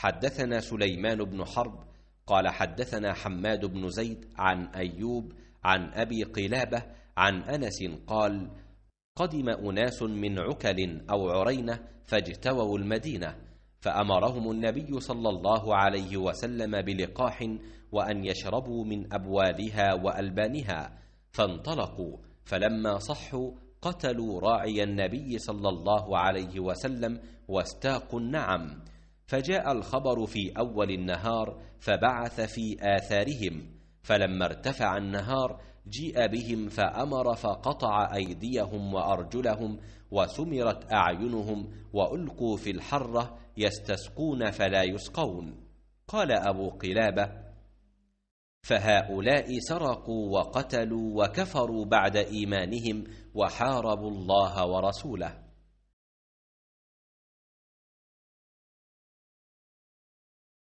حدثنا سليمان بن حرب قال حدثنا حماد بن زيد عن أيوب عن أبي قلابة عن أنس قال قدم أناس من عكل أو عرينة فاجتووا المدينة فأمرهم النبي صلى الله عليه وسلم بلقاح وأن يشربوا من أبوالها وألبانها فانطلقوا فلما صحوا قتلوا راعي النبي صلى الله عليه وسلم واستاقوا النعم فجاء الخبر في أول النهار فبعث في آثارهم فلما ارتفع النهار جيء بهم فأمر فقطع أيديهم وأرجلهم وسمرت أعينهم وألقوا في الحرة يستسقون فلا يسقون قال أبو قلابة فهؤلاء سرقوا وقتلوا وكفروا بعد إيمانهم وحاربوا الله ورسوله